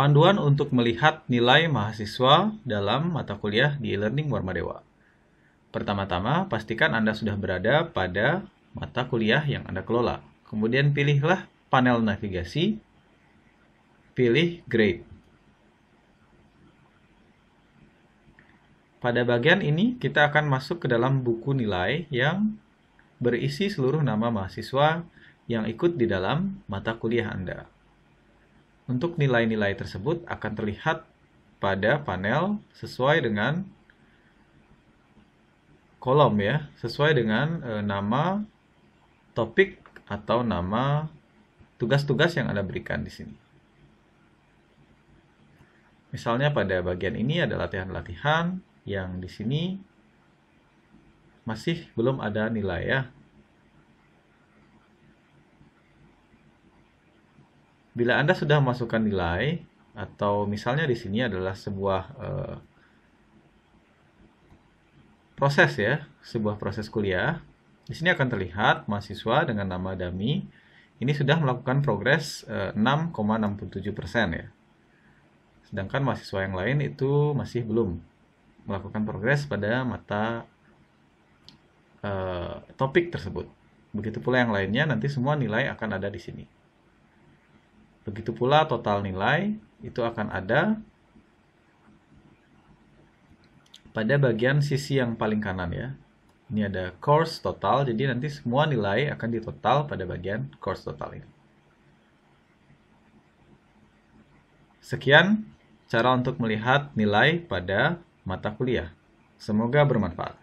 Panduan untuk melihat nilai mahasiswa dalam mata kuliah di e-learning Warmadewa. Pertama-tama, pastikan Anda sudah berada pada mata kuliah yang Anda kelola. Kemudian pilihlah panel navigasi, pilih grade. Pada bagian ini, kita akan masuk ke dalam buku nilai yang berisi seluruh nama mahasiswa yang ikut di dalam mata kuliah Anda. Untuk nilai-nilai tersebut akan terlihat pada panel sesuai dengan kolom ya, sesuai dengan e, nama topik atau nama tugas-tugas yang Anda berikan di sini. Misalnya pada bagian ini ada latihan-latihan yang di sini masih belum ada nilai ya, Bila Anda sudah masukkan nilai atau misalnya di sini adalah sebuah eh, proses ya, sebuah proses kuliah. Di sini akan terlihat mahasiswa dengan nama Dami ini sudah melakukan progres eh, 6,67% ya. Sedangkan mahasiswa yang lain itu masih belum melakukan progres pada mata eh, topik tersebut. Begitu pula yang lainnya, nanti semua nilai akan ada di sini. Begitu pula total nilai itu akan ada pada bagian sisi yang paling kanan ya. Ini ada course total, jadi nanti semua nilai akan ditotal pada bagian course total ini. Sekian cara untuk melihat nilai pada mata kuliah. Semoga bermanfaat.